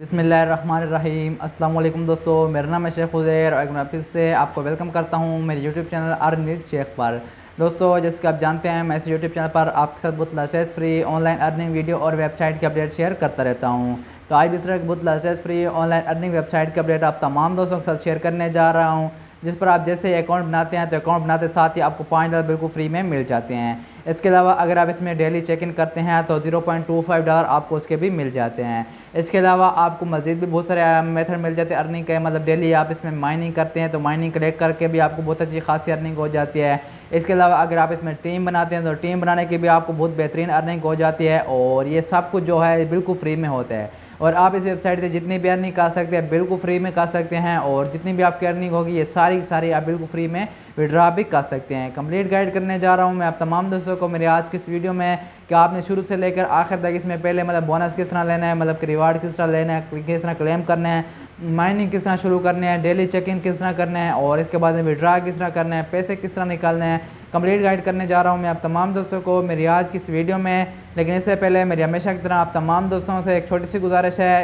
बिसमीम अल्लाम दोस्तों मेरा नाम है शेख उज़ैर और एक मैं फिर से आपको वेलकम करता हूँ मेरे यूट्यूब चैनल अर न्यूज शेख पर दोस्तों जैसे कि आप जानते हैं मैं इस यूट्यूब चैनल पर आपके साथ बहुत लर्चेज फ्री ऑनलाइन अर्निंग वीडियो और वेबसाइट की अपडेट शेयर करता रहता हूँ तो आज भी इस तरह बहुत फ्री ऑनलाइन अर्निंग वेबसाइट की अपडेट आप तमाम दोस्तों के साथ शेयर करने जा रहा हूँ जिस पर आप जैसे अकाउंट बनाते हैं तो अकाउंट बनाते साथ ही आपको पाँच डॉलर बिल्कुल फ्री में मिल जाते हैं इसके अलावा अगर आप इसमें डेली चेक इन करते हैं तो zero point two five dollar आपको उसके भी मिल जाते हैं इसके अलावा आपको मज़ीद भी बहुत सारे मेथड मिल जाते हैं अर्निंग के मतलब डेली आप इसमें माइनिंग करते हैं तो माइनिंग कलेक्ट करके भी आपको बहुत अच्छी खासी अर्निंग हो जाती है इसके अलावा अगर आप इसमें टीम बनाते हैं तो टीम बनाने की भी आपको बहुत बेहतरीन अर्निंग हो जाती है और ये सब कुछ जो है बिल्कुल फ्री में होता है और आप इस वेबसाइट से जितनी भी अर्निंग कर सकते हैं बिल्कुल फ्री में कर सकते हैं और जितनी भी आपकी अर्निंग होगी ये सारी सारी आप बिल्कुल फ्री में विड्रा भी कर सकते हैं कंप्लीट गाइड करने जा रहा हूँ मैं आप तमाम दोस्तों को मेरे आज की इस वीडियो में कि आपने शुरू से लेकर आखिर तक इसमें पहले मतलब बोनस किस तरह लेना है मतलब कि रिवार्ड किस तरह लेना है किस तरह क्लेम करना है माइनिंग किस तरह शुरू करना है डेली चेक इन किस तरह करना है और इसके बाद में विड्रा किस तरह करना है पैसे किस तरह निकालना है कंप्लीट गाइड करने जा रहा हूँ मैं आप तमाम दोस्तों को मेरी आज की इस वीडियो में लेकिन इससे पहले मेरी हमेशा की तरह आप तमाम दोस्तों से एक छोटी सी गुजारिश है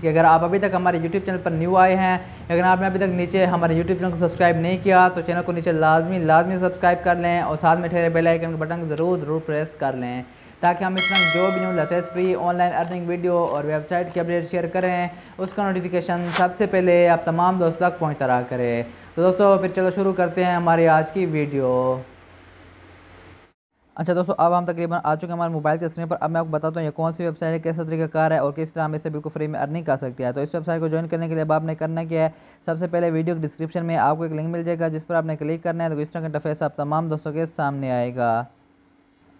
कि अगर आप अभी तक हमारे YouTube चैनल पर न्यू आए हैं अगर आपने अभी तक नीचे हमारे YouTube चैनल को सब्सक्राइब नहीं किया तो चैनल को नीचे लाजमी लाजमी सब्सक्राइब कर लें और साथ में ठहरे बेल के बटन ज़रूर ज़रूर प्रेस कर लें ताकि हम इस तरह जो भी new latest free online earning video और वेबसाइट की अपडेट शेयर करें उसका नोटिफिकेशन सबसे पहले आप तमाम दोस्तों तक पहुँच रहा करें तो दोस्तों फिर चलो शुरू करते हैं हमारी आज की वीडियो अच्छा दोस्तों अब हम तकरीबन आ चुके हैं हमारे मोबाइल के स्क्रीन पर अब मैं आपको बताता हूँ ये कौन सी वेबसाइट है कैसा कार है और किस तरह हम इसे बिल्कुल फ्री में अर्निंग कर सकते हैं तो इस वेबसाइट को ज्वाइन करने के लिए अब आपने करना क्या है सबसे पहले वीडियो के डिस्क्रिप्शन में आपको एक लिंक मिल जाएगा जिस पर आपने क्लिक करना है तो इस तरह का इंटरफेस आप तमाम दोस्तों के सामने आएगा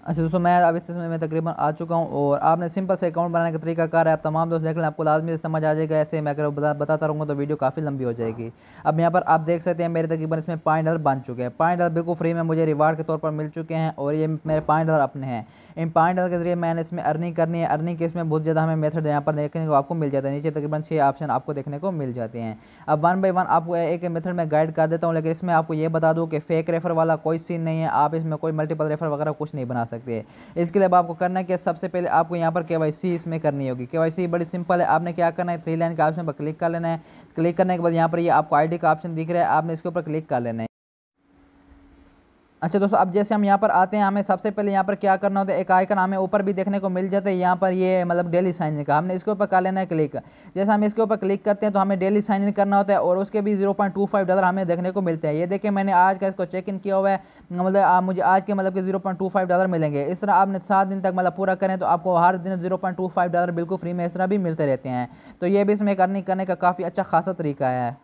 अच्छा दोस्तों मैं अब इस समय में तकरीबन आ चुका हूँ और आपने सिंपल से अकाउंट बनाने का तरीका कार है आप तमाम दोस्त देख लें आपको लाजमी से समझ आ जाएगा ऐसे मैं अगर बता, बताता रहूँगा तो वीडियो काफ़ी लंबी हो जाएगी अब यहाँ पर आप देख सकते हैं मेरे तकरीबन इसमें पाँच डॉलर बन चुके हैं पाँच डॉलर बिल्कुल फ्री में मुझे रिवार्ड के तौर पर मिल चुके हैं और ये मेरे पाँच डॉलर अपने हैं इन पाँच डॉलर के जरिए मैंने इसमें अर्निंग करनी है अर्निंग के इसमें बहुत ज़्यादा हमें मेथड यहाँ पर देखने को आपको मिल जाता है नीचे तकरीबन छः ऑप्शन आपको देखने को मिल जाते हैं अब वन बाई वन आपको एक मेथड में गाइड कर देता हूँ लेकिन इसमें आपको ये बता दूँ कि फेक रेफर वाला कोई सीन नहीं है आप इसमें कोई मल्टीपल रेफर वगैरह कुछ नहीं बना सकते सकते हैं इसके लिए अब आपको करना क्या सबसे पहले आपको यहाँ पर के इसमें करनी होगी के बड़ी सिंपल है आपने क्या करना है थ्री लाइन के ऑप्शन पर क्लिक कर लेना है क्लिक करने के बाद यहाँ पर ये आपको आई का ऑप्शन दिख रहा है आपने इसके ऊपर क्लिक कर लेना है अच्छा दोस्तों अब जैसे हम यहाँ पर आते हैं हमें सबसे पहले यहाँ पर क्या करना होता है एक आइकन हमें ऊपर भी देखने को मिल जाता है यहाँ पर ये मतलब डेली साइन इन का हमने इसके ऊपर कर लेना है क्लिक जैसे हम इसके ऊपर क्लिक करते हैं तो हमें डेली साइन इन करना होता है और उसके भी zero point two five dollar हमें देखने को मिलते हैं ये देखिए मैंने आज का इसको चेक इन किया हुआ है मतलब मुझे आज के मतलब कि zero point two five dollar मिलेंगे इस तरह आपने सात दिन तक मतलब पूरा करें तो आपको हर दिन zero point two five dollar बिल्कुल फ्री में इस तरह भी मिलते रहते हैं तो ये भी इसमें करने का काफ़ी अच्छा खासा तरीका है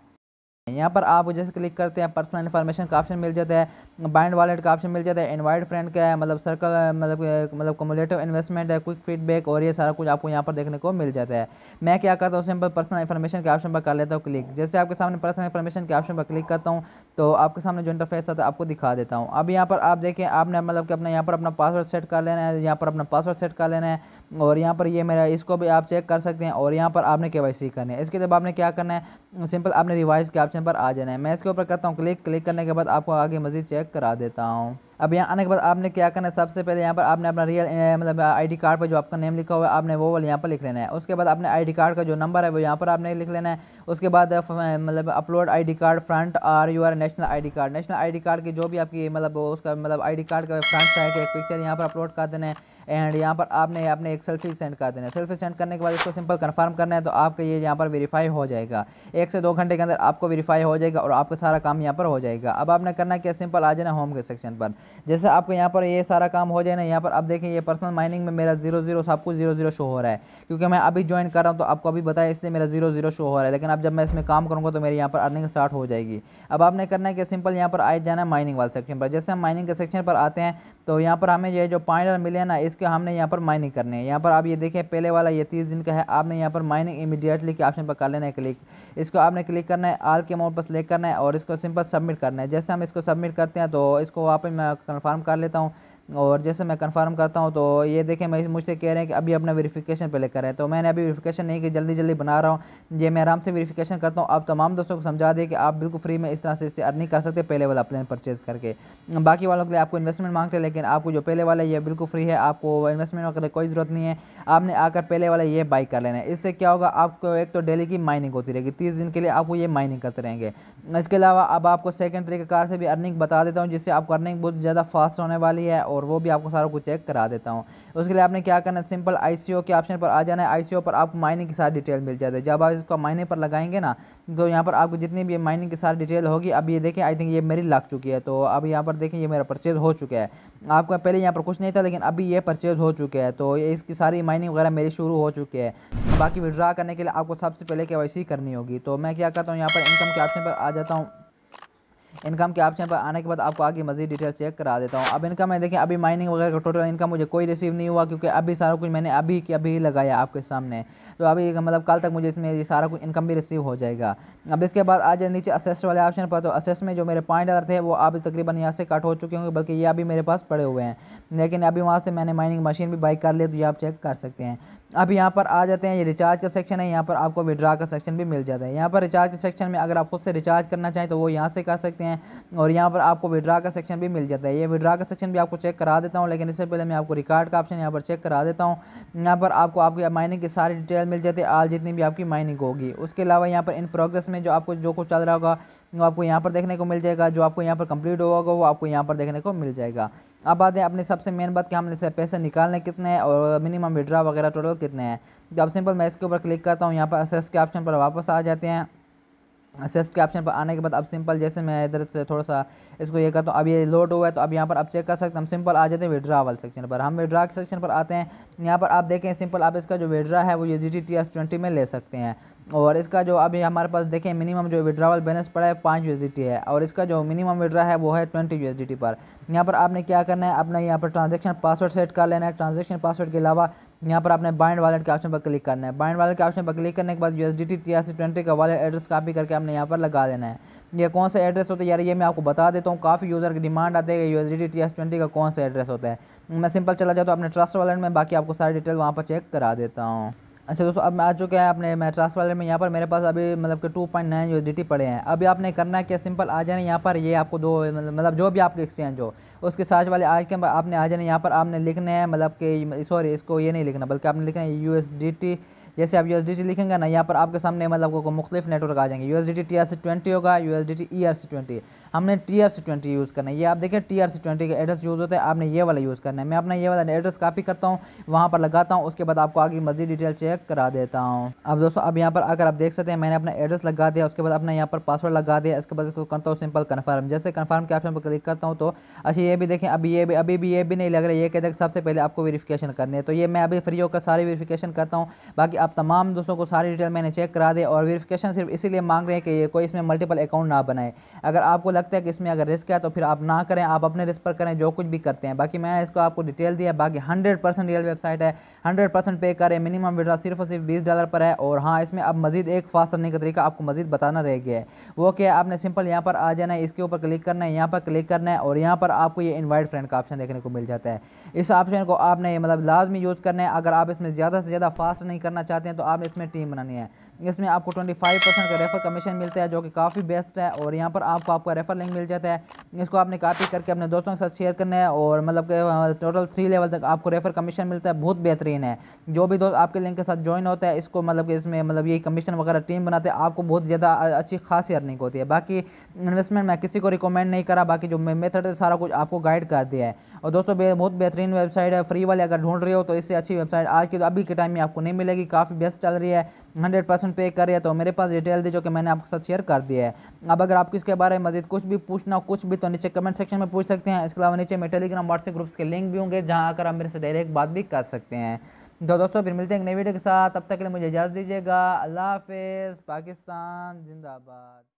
यहाँ पर आप जैसे क्लिक करते हैं पर्सनल इन्फॉर्मेशन का ऑप्शन मिल जाता है बाइंड वॉलेट का ऑप्शन मिल जाता है इनवाइट फ्रेंड का है मतलब सर्कल मतलब मतलब कमोलेटिव इन्वेस्टमेंट है क्विक फीडबैक और ये सारा कुछ आपको यहाँ पर देखने को मिल जाता है मैं क्या करता हूँ सिंपल पर्सनल इन्फॉर्मेशन के ऑप्शन पर कर लेता हूँ क्लिक जैसे आपके सामने पर्सनल इन्फॉर्मेशन के ऑप्शन पर क्लिक करता हूँ तो आपके सामने जो इंटरफेस आता है आपको दिखा देता हूँ अब यहाँ पर आप देखें आपने मतलब कि अपना यहाँ पर अपना पासवर्ड सेट कर लेना है यहाँ पर अपना पासवर्ड सेट कर लेना है और यहाँ पर ये मेरा इसको भी आप चेक कर सकते हैं और यहाँ पर आपने के करनी है इसके बाद आपने क्या करना है सिंपल आपने रिवाइज के ऑप्शन पर आ जाना है मैं इसके ऊपर करता हूँ क्लिक क्लिक करने के बाद आपको आगे मज़ीद चेक करा देता हूँ अब यहाँ आने के बाद आपने क्या करना है सबसे पहले यहाँ पर आपने अपना रियल मतलब आईडी कार्ड पर जो आपका नेम लिखा हुआ है आपने वो वाले यहाँ पर लिख लेना है उसके बाद आपने आईडी कार्ड का जो नंबर है वो यहाँ पर आपने लिख लेना है उसके बाद मतलब upload ID card front or your national ID card national ID card की जो भी आपकी मतलब उसका मतलब आई कार्ड का फ्रंट साइड एक पिक्चर यहाँ पर अपलोड कर देना है एंड यहाँ पर आपने आपने एक सेल्फी सेंड कर देना है सेल्फी सेंड करने के बाद इसको सिंपल कन्फर्म करना है तो आपका ये यहाँ पर वेरीफाई हो जाएगा एक से दो घंटे के अंदर आपको वेरीफाई हो जाएगा और आपका सारा काम यहाँ पर हो जाएगा अब आपने करना क्या सिंपल आ जाना होम के सेक्शन पर जैसे आपको यहाँ पर ये सारा काम हो जाए ना यहाँ पर आप देखें ये पर्सनल माइनिंग में मेरा जीरो जीरो सबको जीरो जीरो शो हो रहा है क्योंकि मैं अभी ज्वाइन कर रहा हूँ तो आपको अभी बताया इसलिए मेरा जीरो जीरो शो हो रहा है लेकिन अब जब मैं इसमें काम करूँगा तो मेरी यहाँ पर अर्निंग स्टार्ट हो जाएगी अब आपने करना है कि सिंपल यहाँ पर आ जाना है माइनिंग वाले सेक्शन पर जैसे हम माइनिंग के सेक्शन पर आते हैं तो यहाँ पर हमें ये जो पॉइंट मिले ना इस इसके हमने यहाँ पर माइनिंग करनी है यहाँ पर आप ये देखें पहले वाला ये तीस दिन का है आपने यहाँ पर माइनिंग इमीडिएटली के ऑप्शन पर कर लेना है क्लिक इसको आपने क्लिक करना है आल के अमाउंट पर सिलेक्ट करना है और इसको सिंपल सबमिट करना है जैसे हम इसको सबमिट करते हैं तो इसको वहाँ पर मैं कन्फर्म कर लेता हूँ और जैसे मैं कंफर्म करता हूँ तो ये देखें मैं मुझसे कह रहे हैं कि अभी अपना वेरिफिकेशन पहले करें तो मैंने अभी वेरिफिकेशन नहीं कि जल्दी जल्दी बना रहा हूँ ये मैं आराम से वेरिफिकेशन करता हूँ आप तमाम दोस्तों को समझा दें कि आप बिल्कुल फ्री में इस तरह से इससे अर्निंग कर सकते पहले वाला प्लान परचेज़ करके बाकी वालों के लिए आपको इन्वेस्टमेंट मांगते हैं लेकिन आपको जो पहले वाला ये बिल्कुल फ्री है आपको इन्वेस्टमेंट वगैरह कोई ज़रूरत नहीं है आपने आकर पहले वाला ये बाई कर लेना है इससे क्या होगा आपको एक तो डेली की माइनिंग होती रहेगी तीस दिन के लिए आपको ये माइनिंग करते रहेंगे इसके अलावा अब आपको सेकेंड तरीके कार से भी अर्निंग बता देता हूँ जिससे आपको अर्निंग बहुत ज़्यादा फास्ट होने वाली है और वो भी आपको सारा कुछ चेक करा देता हूँ उसके लिए आपने क्या करना है सिंपल आई के ऑप्शन पर आ जाना है आई पर आपको माइनिंग की सारी डिटेल मिल जाती है जब आप इसको माइनिंग पर लगाएंगे ना तो यहाँ पर आपको जितनी भी माइनिंग की सारी डिटेल होगी अब ये देखें आई थिंक ये मेरी लग चुकी है तो अब यहाँ पर देखें ये मेरा परचेज हो चुका है आपका पहले यहाँ पर कुछ नहीं था लेकिन अभी ये परचेज हो चुका है तो ये इसकी सारी माइनिंग वगैरह मेरी शुरू हो चुकी है बाकी विड्रा करने के लिए आपको सबसे पहले के करनी होगी तो मैं क्या करता हूँ यहाँ पर इनकम के ऑप्शन पर आ जाता हूँ इनकम के ऑप्शन पर आने के बाद आपको आगे मजीद डिटेल चेक करा देता हूँ अब इनकम है देखें अभी माइनिंग वगैरह का टोटल इनकम मुझे कोई रिसीव नहीं हुआ क्योंकि अभी सारा कुछ मैंने अभी के अभी लगाया आपके सामने तो अभी मतलब कल तक मुझे इसमें ये सारा कुछ इनकम भी रिसीव हो जाएगा अब इसके बाद आ जाए नीचे असेस्ट वाले ऑप्शन पर तो असेस में जो मेरे पॉइंट आते थे वो अभी तकरीबन यहाँ से कट हो चुके होंगे बल्कि ये अभी मेरे पास पड़े हुए हैं लेकिन अभी वहाँ से मैंने माइनिंग मशीन भी बाई कर ली तो ये आप चेक कर सकते हैं अब यहाँ पर आ जाते हैं ये रिचार्ज का सेक्शन है यहाँ पर आपको विड्रा का सेक्शन भी मिल जाता है यहाँ पर रिचार्ज के सेक्शन में अगर आप खुद से रिचार्ज करना चाहें तो वो यहाँ से कर सकते हैं और यहाँ पर आपको विड्रा का सेक्शन भी मिल जाता है ये विड्रा का सेक्शन भी आपको चेक करा देता हूँ लेकिन इससे पहले मैं आपको रिकार्ड का ऑप्शन यहाँ पर चेक करा देता हूँ यहाँ पर आपको आपकी माइनिंग की सारी डिटेल मिल जाती है आज जितनी भी आपकी माइनिंग होगी उसके अलावा यहाँ पर इन प्रोग्रेस में जो आपको जो कुछ चल रहा होगा वो आपको यहाँ पर देखने को मिल जाएगा जो आपको यहाँ पर कंप्लीट होगा वो आपको यहाँ पर देखने को मिल जाएगा अब आते हैं अपनी सबसे मेन बात कि हमने से पैसे निकालने कितने हैं और मिनिमम विड्रा वगैरह टोटल कितने हैं तो अब सिंपल मैं इसके ऊपर क्लिक करता हूँ यहाँ पर असेस के ऑप्शन पर वापस आ जाते हैं सेस के ऑप्शन पर आने के बाद अब सिंपल जैसे मैं इधर से थोड़ा सा इसको ये करता हूँ अब ये लोड हुआ है तो अब यहाँ पर आप चेक कर सकते हैं हम सिंपल आ जाते हैं वाले सेक्शन पर हम विड्रा के सेक्शन पर आते हैं यहाँ पर आप देखें सिंपल आप इसका जो विड्रा है वो ये G T T S twenty में ले सकते हैं और इसका जो अभी हमारे पास देखें मिनिमम जो विड्रावल बैलेंस पड़ा है पाँच यू है और इसका जो मिनिमम विड्रा है वो है ट्वेंटी यू पर यहाँ पर आपने क्या करना है अपना यहाँ पर ट्रांजेक्शन पासवर्ड सेट कर लेना है ट्रांजेक्शन पासवर्ड के अलावा यहाँ पर आपने बाइंड वालेट के ऑप्शन पर क्लिक करना है बाइंड वालेट के ऑप्शन पर क्लिक करने के बाद U S D T T R C twenty का वॉलेट एड्रेस कापी करके आपने यहाँ पर लगा देना है ये कौन सा एड्रेस होता है यार ये मैं आपको बता देता हूँ काफ़ी यूज़र की डिमांड आते है U S D T T R C twenty का कौन सा एड्रेस होता है मैं सिंपल चला जाता हूँ अपने ट्रस्ट वालेट में बाकी आपको सारी डिटेल वहाँ पर चेक करा देता हूँ अच्छा दोस्तों अब मैं आ चुके हैं अपने मैट्रास वाले में यहाँ पर मेरे पास अभी मतलब कि टू पॉइंट नाइन यूएसडीटी पड़े हैं अभी आपने करना है क्या सिंपल आ जाने यहाँ पर ये आपको दो मतलब, मतलब जो भी आपके एक्सचेंज हो उसके साथ वाले आज के आपने आ जाने यहाँ पर आपने लिखने हैं मतलब कि सॉरी इसको ये नहीं लिखना बल्कि आपने लिखना है यू जैसे आप यू लिखेंगे ना यहाँ पर आपके सामने मतलब आपको मुख्तफ नेटवर्क आ जाएंगे U S D T T R C twenty होगा U S D T E R C twenty हमने T R C twenty use करना है ये आप देखें टी आर सी ट्वेंटी का एड्रेस यूज़ होता है आपने ये वाला यूज़ करना है मैं अपना ये वाला एड्रेस कापी करता हूँ वहाँ पर लगाता हूँ उसके बाद आपको आगे मजीद डिटेल चेक करा देता हूँ अब दोस्तों अब यहाँ पर अगर आप देख सकते हैं मैंने अपना एड्रेस लगा दिया उसके बाद अपना यहाँ पर पासवर्ड लगा दिया इसके बाद इसको करता हूँ सिंपल कन्फर्म जैसे कन्फर्म के ऑप्शन पर क्लिक करता हूँ तो अच्छा ये भी देखें अभी ये भी अभी भी ये भी नहीं लग रहा है ये कहते हैं सबसे पहले आपको वेरीफिकेशन करनी है तो ये मैं अभी फ्री होकर सारी वेरीफिकेशन करता हूँ बाकी आप तमाम दोस्तों को सारी डिटेल मैंने चेक करा दे और वेरिफिकेशन सिर्फ इसीलिए मांग रहे हैं कि ये कोई इसमें मल्टीपल अकाउंट ना बनाए अगर आपको लगता है कि इसमें अगर रिस्क है तो फिर आप ना करें आप अपने रिस्क पर करें जो कुछ भी करते हैं बाकी मैंने इसको आपको डिटेल दिया बाकी हंड्रेड परसेंट रियल वेबसाइट है हंड्रेड परसेंट पे करें मिनिमम विड्रा सिर्फ और सिर्फ बीस डॉलर पर है और हाँ इसमें अब मजीद एक फास्ट करने का तरीका आपको मजीद बताना रह गया है वो क्या आपने सिंपल यहाँ पर आ जाना है इसके ऊपर क्लिक करना है यहाँ पर क्लिक करना है और यहाँ पर आपको ये इन्वाइट फ्रेंड का ऑप्शन देखने को मिल जाता है इस ऑप्शन को आपने मतलब लाजमी यूज़ करना है अगर आप इसमें ज़्यादा से ज़्यादा फास्ट नहीं करना चाहते चाहते हैं तो आपने इसमें टीम बनानी है इसमें आपको 25 परसेंट का रेफर कमीशन मिलता है जो कि काफ़ी बेस्ट है और यहाँ पर आपको आपका रेफर लिंक मिल जाता है इसको आपने कापी करके अपने दोस्तों के साथ शेयर करना है और मतलब कि टोटल थ्री लेवल तक आपको रेफर कमीशन मिलता है बहुत बेहतरीन है जो भी दोस्त आपके लिंक के साथ ज्वाइन होता है इसको मतलब कि इसमें मतलब ये कमीशन वगैरह टीम बनाते हैं आपको बहुत ज़्यादा अच्छी खासी अर्निंग होती है बाकी इन्वेस्टमेंट मैं किसी को रिकमेंड नहीं करा बाकी जो मेथड है सारा कुछ आपको गाइड कर दिया है और दोस्तों बहुत बेहतरीन वेबसाइट है फ्री वाले अगर ढूंढ रहे हो तो इससे अच्छी वेबसाइट आज की तो अभी के टाइम में आपको नहीं मिलेगी काफ़ी बेस्ट चल रही है हंड्रेड परसेंट पे करे तो मेरे पास डिटेल दी जो कि मैंने आपके साथ शेयर कर दिया है अब अगर आपको इसके बारे में मजीद कुछ भी पूछना हो कुछ भी तो नीचे कमेंट सेक्शन में पूछ सकते हैं इसके अलावा नीचे मैं टेलीग्राम व्हाट्सएप ग्रुप्स के लिंक भी होंगे जहाँ आकर आप मेरे से डायरेक्ट बात भी कर सकते हैं तो दोस्तों फिर मिलते हैं एक नई वीडियो के साथ तब तक के लिए मुझे इजाज़ दीजिएगा अल्लाह हाफिज़ पाकिस्तान जिंदाबाद